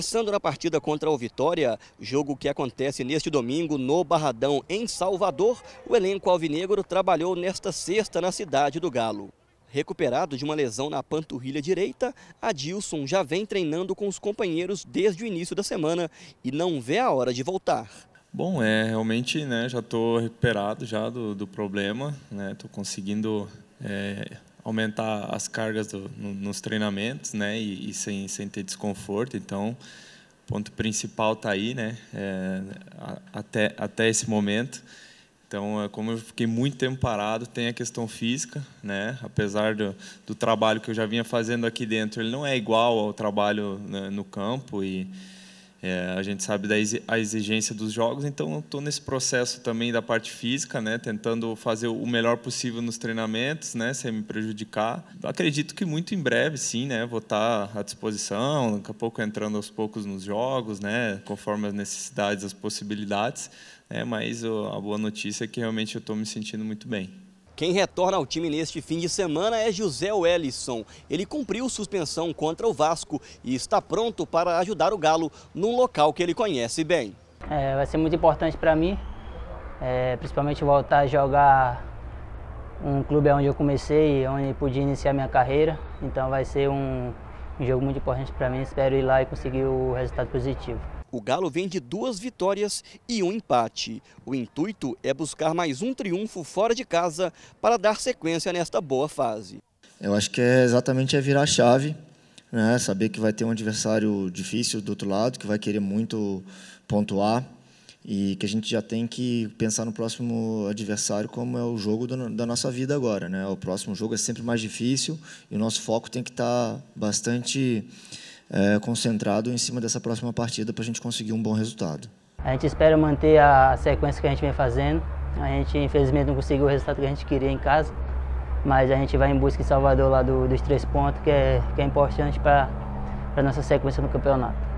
Pensando na partida contra o Vitória, jogo que acontece neste domingo no Barradão, em Salvador, o elenco alvinegro trabalhou nesta sexta na cidade do Galo. Recuperado de uma lesão na panturrilha direita, Adilson já vem treinando com os companheiros desde o início da semana e não vê a hora de voltar. Bom, é realmente, né, já estou recuperado já do, do problema, né, estou conseguindo é aumentar as cargas do, no, nos treinamentos, né? E, e, sem, sem ter desconforto. Então, o ponto principal está aí, né? É, até, até esse momento. Então, é, como eu fiquei muito tempo parado, tem a questão física, né? Apesar do, do trabalho que eu já vinha fazendo aqui dentro, ele não é igual ao trabalho né, no campo e é, a gente sabe da a exigência dos jogos, então estou nesse processo também da parte física, né, tentando fazer o melhor possível nos treinamentos, né, sem me prejudicar. Acredito que muito em breve, sim, né, vou estar tá à disposição, daqui a pouco entrando aos poucos nos jogos, né, conforme as necessidades, as possibilidades. Né, mas a boa notícia é que realmente eu estou me sentindo muito bem. Quem retorna ao time neste fim de semana é José Wellison. Ele cumpriu suspensão contra o Vasco e está pronto para ajudar o Galo num local que ele conhece bem. É, vai ser muito importante para mim, é, principalmente voltar a jogar um clube onde eu comecei, onde pude iniciar minha carreira. Então vai ser um, um jogo muito importante para mim. Espero ir lá e conseguir o resultado positivo. O Galo vem de duas vitórias e um empate. O intuito é buscar mais um triunfo fora de casa para dar sequência nesta boa fase. Eu acho que é exatamente é virar a chave, né? saber que vai ter um adversário difícil do outro lado, que vai querer muito pontuar, e que a gente já tem que pensar no próximo adversário como é o jogo do, da nossa vida agora, né? O próximo jogo é sempre mais difícil e o nosso foco tem que estar tá bastante é, concentrado em cima dessa próxima partida para a gente conseguir um bom resultado. A gente espera manter a sequência que a gente vem fazendo. A gente infelizmente não conseguiu o resultado que a gente queria em casa, mas a gente vai em busca em Salvador lá do, dos três pontos, que é, que é importante para a nossa sequência no campeonato.